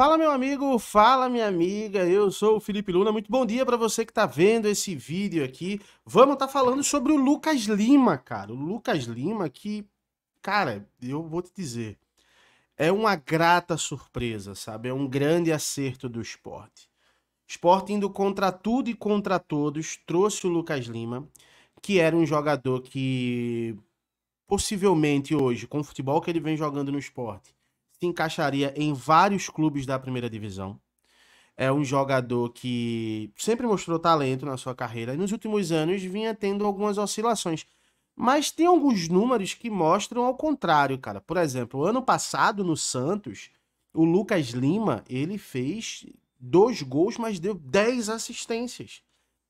Fala meu amigo, fala minha amiga, eu sou o Felipe Luna. Muito bom dia para você que está vendo esse vídeo aqui. Vamos estar tá falando sobre o Lucas Lima, cara. O Lucas Lima que, cara, eu vou te dizer, é uma grata surpresa, sabe? É um grande acerto do esporte. Esporte indo contra tudo e contra todos, trouxe o Lucas Lima, que era um jogador que possivelmente hoje, com o futebol que ele vem jogando no esporte, se encaixaria em vários clubes da primeira divisão. É um jogador que sempre mostrou talento na sua carreira e nos últimos anos vinha tendo algumas oscilações. Mas tem alguns números que mostram ao contrário, cara. Por exemplo, ano passado no Santos, o Lucas Lima, ele fez dois gols, mas deu dez assistências.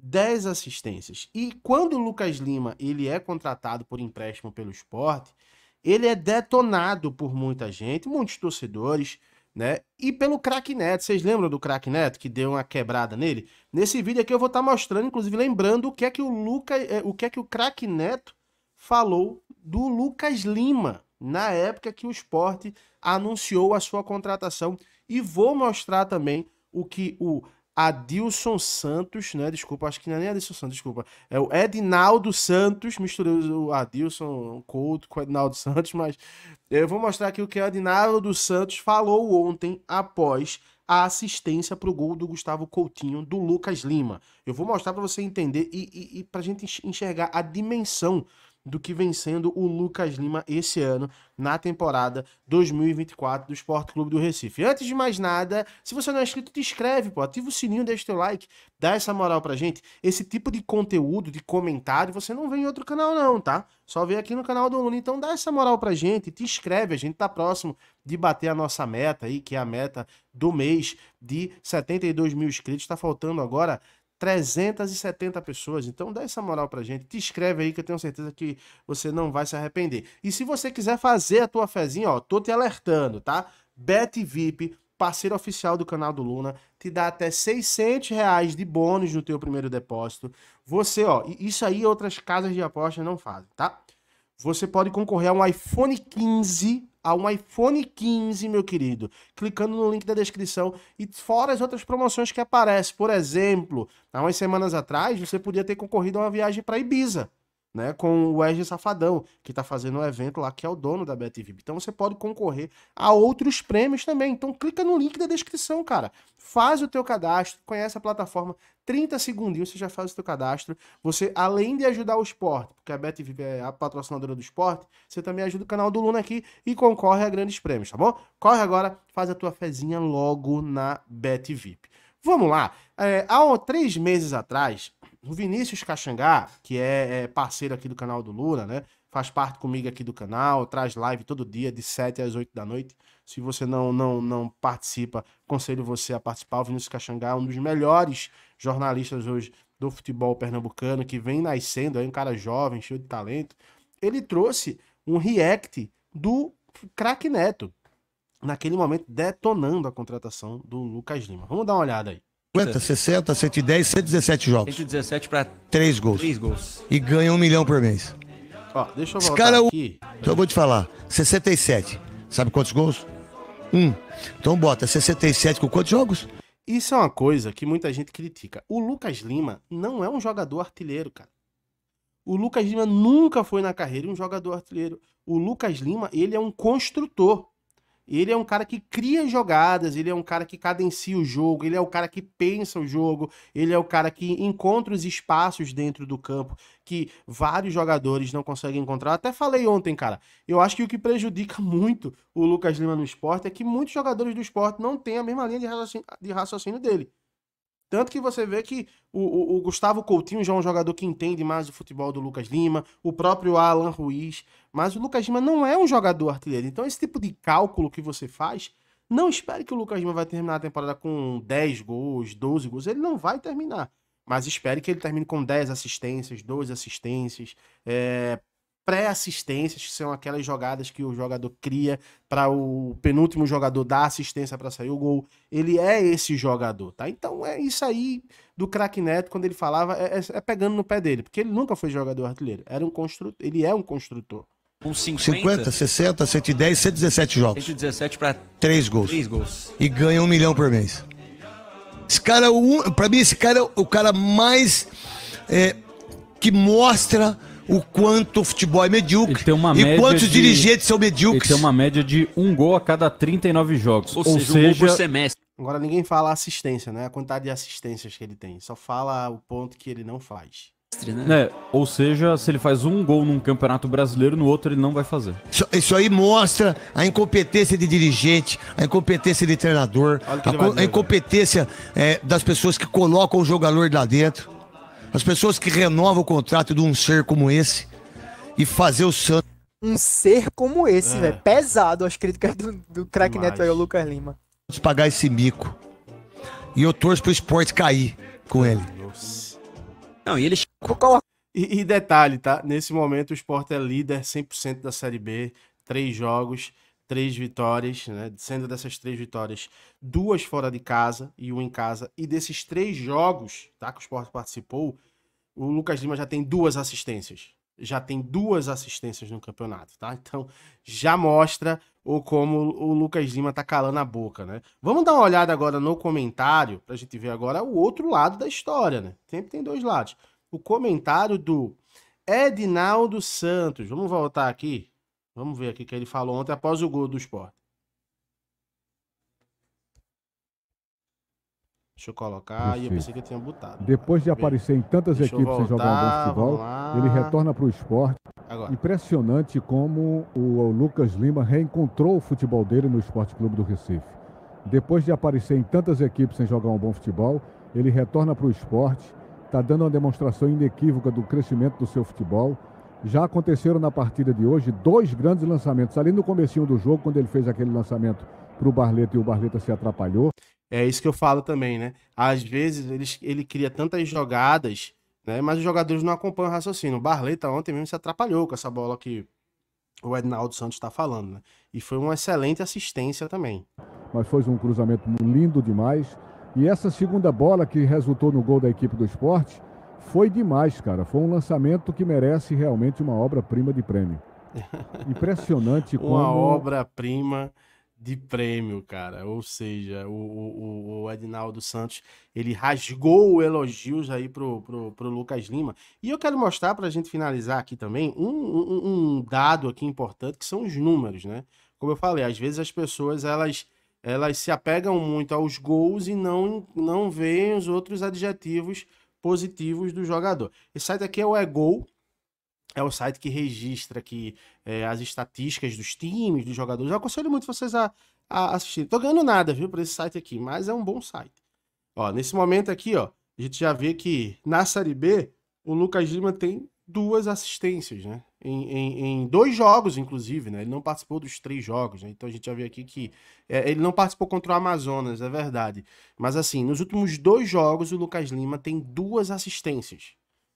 dez assistências. E quando o Lucas Lima ele é contratado por empréstimo pelo esporte, ele é detonado por muita gente, muitos torcedores, né? E pelo Crack Neto. Vocês lembram do Crack Neto que deu uma quebrada nele? Nesse vídeo aqui eu vou estar tá mostrando, inclusive lembrando o que é que o Luca, é, o que é que o Crack Neto falou do Lucas Lima na época que o esporte anunciou a sua contratação e vou mostrar também o que o Adilson Santos, né? Desculpa, acho que não é nem Adilson Santos, desculpa. É o Edinaldo Santos, misturei o Adilson Couto com o Edinaldo Santos, mas eu vou mostrar aqui o que o Edinaldo Santos falou ontem após a assistência para o gol do Gustavo Coutinho, do Lucas Lima. Eu vou mostrar para você entender e, e, e para a gente enxergar a dimensão do que vencendo o Lucas Lima esse ano na temporada 2024 do Esporte Clube do Recife. Antes de mais nada, se você não é inscrito, te inscreve, pô, ativa o sininho, deixa teu like, dá essa moral pra gente. Esse tipo de conteúdo, de comentário, você não vê em outro canal não, tá? Só vem aqui no canal do Luna, então dá essa moral pra gente, te inscreve, a gente tá próximo de bater a nossa meta aí, que é a meta do mês de 72 mil inscritos. Tá faltando agora 370 pessoas. Então dá essa moral pra gente. Te escreve aí que eu tenho certeza que você não vai se arrepender. E se você quiser fazer a tua fezinha, ó, tô te alertando, tá? Bet VIP, parceiro oficial do canal do Luna, te dá até 600 reais de bônus no teu primeiro depósito. Você, ó, isso aí outras casas de aposta não fazem, tá? Você pode concorrer a um iPhone 15 a um iPhone 15, meu querido, clicando no link da descrição e fora as outras promoções que aparecem. Por exemplo, há umas semanas atrás você podia ter concorrido a uma viagem para Ibiza né, com o Wesley Safadão, que está fazendo um evento lá, que é o dono da BetVip. Então você pode concorrer a outros prêmios também. Então clica no link da descrição, cara. Faz o teu cadastro, conhece a plataforma, 30 segundinhos você já faz o teu cadastro. Você, além de ajudar o esporte, porque a BetVip é a patrocinadora do esporte, você também ajuda o canal do Luna aqui e concorre a grandes prêmios, tá bom? Corre agora, faz a tua fezinha logo na BetVip. Vamos lá. É, há três meses atrás, o Vinícius Caxangá, que é, é parceiro aqui do canal do Lula, né? Faz parte comigo aqui do canal, traz live todo dia, de 7 às 8 da noite. Se você não, não, não participa, conselho você a participar. O Vinícius Caxangá é um dos melhores jornalistas hoje do futebol pernambucano, que vem nascendo, é um cara jovem, cheio de talento. Ele trouxe um react do craque Neto, naquele momento detonando a contratação do Lucas Lima. Vamos dar uma olhada aí. 50, 60, 110, 117 jogos. 117 para 3 gols. 3 gols. E ganha 1 milhão por mês. Ó, deixa eu Esse voltar cara, é aqui. Então eu vou te falar, 67. Sabe quantos gols? Um. Então bota 67 com quantos jogos? Isso é uma coisa que muita gente critica. O Lucas Lima não é um jogador artilheiro, cara. O Lucas Lima nunca foi na carreira um jogador artilheiro. O Lucas Lima, ele é um construtor. Ele é um cara que cria jogadas, ele é um cara que cadencia o jogo, ele é o cara que pensa o jogo, ele é o cara que encontra os espaços dentro do campo que vários jogadores não conseguem encontrar. até falei ontem, cara, eu acho que o que prejudica muito o Lucas Lima no esporte é que muitos jogadores do esporte não têm a mesma linha de raciocínio dele. Tanto que você vê que o, o, o, Gustavo Coutinho já é um jogador que entende mais o futebol do Lucas Lima, o próprio Alan Ruiz, mas o Lucas Lima não é um jogador artilheiro. Então, esse tipo de cálculo que você faz, não espere que o Lucas Lima vai terminar a temporada com 10 gols, 12 gols. Ele não vai terminar. Mas espere que ele termine com 10 assistências, 12 assistências, é, pré-assistências, que são aquelas jogadas que o jogador cria para o penúltimo jogador dar assistência para sair o gol. Ele é esse jogador, tá? Então é isso aí do craque Neto quando ele falava, é, é, é pegando no pé dele, porque ele nunca foi jogador artilheiro, era um construtor, ele é um construtor. Com 50, 50, 60, 110, 117 jogos. 117 para 3 gols. 3 gols. E ganha um milhão por mês. Esse cara, é um, para mim, esse cara é o cara mais é, que mostra o quanto o futebol é medíocre e quantos de, dirigentes são medíocres. Ele tem uma média de um gol a cada 39 jogos. Ou, ou seja, seja, um gol por semestre. Agora ninguém fala assistência, né? A quantidade de assistências que ele tem. Só fala o ponto que ele não faz. Né? É, ou seja, se ele faz um gol num campeonato brasileiro, no outro ele não vai fazer. Isso, isso aí mostra a incompetência de dirigente, a incompetência de treinador, a, dizer, a, incompetência é, das pessoas que colocam o jogador lá dentro. As pessoas que renovam o contrato de um ser como esse e fazer o Santos. Um ser como esse, é. velho. Pesado as críticas do, do neto aí, o Lucas Lima. Pagar esse mico. E eu torço pro esporte cair com ele. Nossa. Não, e ele. E, e detalhe, tá? Nesse momento o esporte é líder 100% da Série B, três jogos três vitórias, né? sendo dessas três vitórias, duas fora de casa e uma em casa. E desses três jogos tá, que o Sport participou, o Lucas Lima já tem duas assistências. Já tem duas assistências no campeonato, tá? Então já mostra o como o Lucas Lima tá calando a boca, né? Vamos dar uma olhada agora no comentário, pra gente ver agora o outro lado da história, né? Sempre tem dois lados. O comentário do Edinaldo Santos. Vamos voltar aqui Vamos ver aqui o que ele falou ontem após o gol do esporte. Deixa eu colocar. E eu pensei que eu tinha botado. Depois de aparecer em tantas Deixa equipes voltar, jogar um bom futebol, ele retorna para o esporte. Agora. Impressionante como o Lucas Lima reencontrou o futebol dele no Esporte Clube do Recife. Depois de aparecer em tantas equipes sem jogar um bom futebol, ele retorna para o esporte. Está dando uma demonstração inequívoca do crescimento do seu futebol. Já aconteceram na partida de hoje dois grandes lançamentos. Ali no comecinho do jogo, quando ele fez aquele lançamento para o Barleta e o Barleta se atrapalhou. É isso que eu falo também, né? Às vezes ele, ele cria tantas jogadas, né? Mas os jogadores não acompanham o raciocínio. O Barleta ontem mesmo se atrapalhou com essa bola que o Ednaldo Santos está falando, né? E foi uma excelente assistência também. Mas foi um cruzamento lindo demais. E essa segunda bola que resultou no gol da equipe do esporte foi demais, cara. Foi um lançamento que merece realmente uma obra-prima de prêmio. Impressionante uma como... Uma obra-prima de prêmio, cara. Ou seja, o, o, o Edinaldo Santos, ele rasgou elogios aí pro, pro, pro Lucas Lima. E eu quero mostrar para a gente finalizar aqui também um, um, um dado aqui importante, que são os números, né? Como eu falei, às vezes as pessoas, elas elas se apegam muito aos gols e não, não veem os outros adjetivos positivos do jogador. Esse site aqui é o eGol, é o site que registra aqui é, as estatísticas dos times, dos jogadores. Eu aconselho muito vocês a, a assistir. Tô ganhando nada, viu, por esse site aqui, mas é um bom site. Ó, nesse momento aqui, ó, a gente já vê que na Série B, o Lucas Lima tem duas assistências, né? em, em, em, dois jogos, inclusive, né? Ele não participou dos três jogos, né? Então a gente já vê aqui que é, ele não participou contra o Amazonas, é verdade. Mas assim, nos últimos dois jogos, o Lucas Lima tem duas assistências.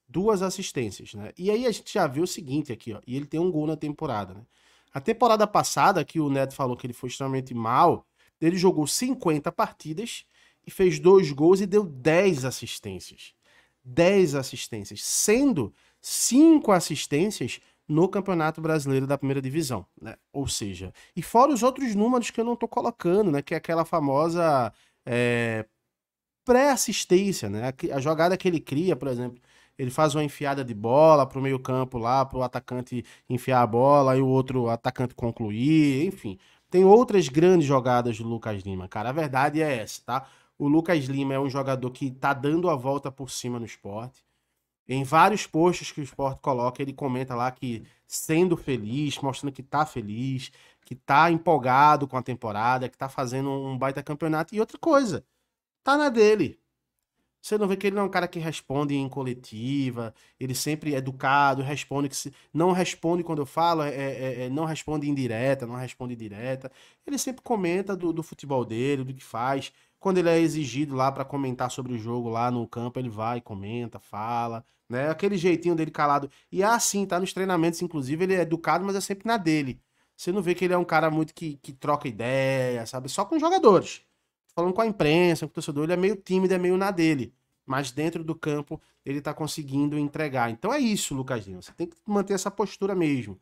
Duas assistências, né? E aí a gente já vê o seguinte aqui, ó. E ele tem um gol na temporada, né? A temporada passada, que o Neto falou que ele foi extremamente mal, ele jogou 50 partidas e fez dois gols e deu 10 assistências. 10 assistências, sendo cinco assistências no Campeonato Brasileiro da Primeira Divisão, né? Ou seja, e fora os outros números que eu não tô colocando, né? Que é aquela famosa é, pré-assistência, né? A, a jogada que ele cria, por exemplo, ele faz uma enfiada de bola para o meio campo lá, para o atacante enfiar a bola e o outro atacante concluir, enfim. Tem outras grandes jogadas do Lucas Lima, cara. A verdade é essa, tá? O Lucas Lima é um jogador que tá dando a volta por cima no esporte. Em vários posts que o Sport coloca, ele comenta lá que sendo feliz, mostrando que tá feliz, que tá empolgado com a temporada, que tá fazendo um baita campeonato. E outra coisa, tá na dele. Você não vê que ele não é um cara que responde em coletiva, ele sempre é educado, responde que se, não responde quando eu falo, é, é, é, é não responde indireta, não responde direta. Ele sempre comenta do, do futebol dele, do que faz. Quando ele é exigido lá para comentar sobre o jogo lá no campo, ele vai, comenta, fala, né? Aquele jeitinho dele calado. E assim, tá nos treinamentos, inclusive, ele é educado, mas é sempre na dele. Você não vê que ele é um cara muito que, que troca ideia, sabe? Só com jogadores falando com a imprensa, com o torcedor, ele é meio tímido, é meio na dele. Mas dentro do campo, ele tá conseguindo entregar. Então é isso, Lucas Lima. Você tem que manter essa postura mesmo.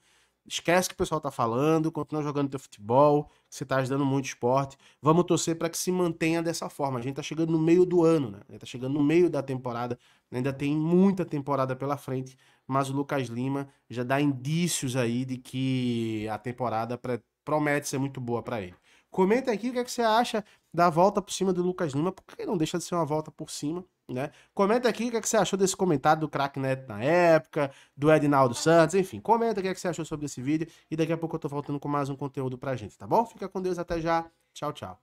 Esquece que o pessoal tá falando, continua jogando teu futebol, você tá ajudando muito esporte. Vamos torcer para que se mantenha dessa forma. A gente tá chegando no meio do ano, né? A gente tá chegando no meio da temporada. Ainda tem muita temporada pela frente, mas o Lucas Lima já dá indícios aí de que a temporada promete ser muito boa para ele. Comenta aqui o que, é que você acha dá a volta por cima do Lucas Lima, porque não deixa de ser uma volta por cima, né? Comenta aqui o que, é que você achou desse comentário do craque Neto na época, do Edinaldo Santos, enfim, comenta o que, é que você achou sobre esse vídeo e daqui a pouco eu tô voltando com mais um conteúdo pra gente, tá bom? Fica com Deus, até já, tchau, tchau.